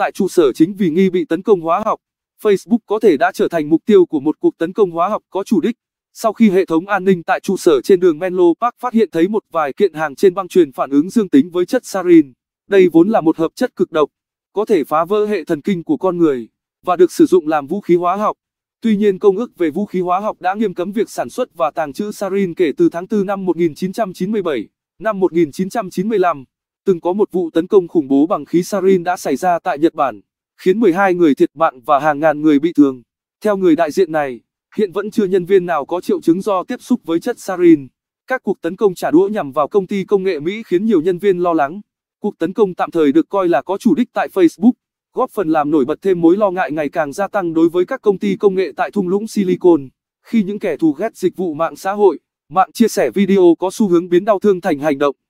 Tại trụ sở chính vì nghi bị tấn công hóa học, Facebook có thể đã trở thành mục tiêu của một cuộc tấn công hóa học có chủ đích. Sau khi hệ thống an ninh tại trụ sở trên đường Menlo Park phát hiện thấy một vài kiện hàng trên băng truyền phản ứng dương tính với chất sarin, đây vốn là một hợp chất cực độc, có thể phá vỡ hệ thần kinh của con người và được sử dụng làm vũ khí hóa học. Tuy nhiên công ước về vũ khí hóa học đã nghiêm cấm việc sản xuất và tàng trữ sarin kể từ tháng 4 năm 1997, năm 1995, Từng có một vụ tấn công khủng bố bằng khí sarin đã xảy ra tại Nhật Bản, khiến 12 người thiệt mạng và hàng ngàn người bị thương. Theo người đại diện này, hiện vẫn chưa nhân viên nào có triệu chứng do tiếp xúc với chất sarin. Các cuộc tấn công trả đũa nhằm vào công ty công nghệ Mỹ khiến nhiều nhân viên lo lắng. Cuộc tấn công tạm thời được coi là có chủ đích tại Facebook, góp phần làm nổi bật thêm mối lo ngại ngày càng gia tăng đối với các công ty công nghệ tại thung lũng Silicon, khi những kẻ thù ghét dịch vụ mạng xã hội, mạng chia sẻ video có xu hướng biến đau thương thành hành động.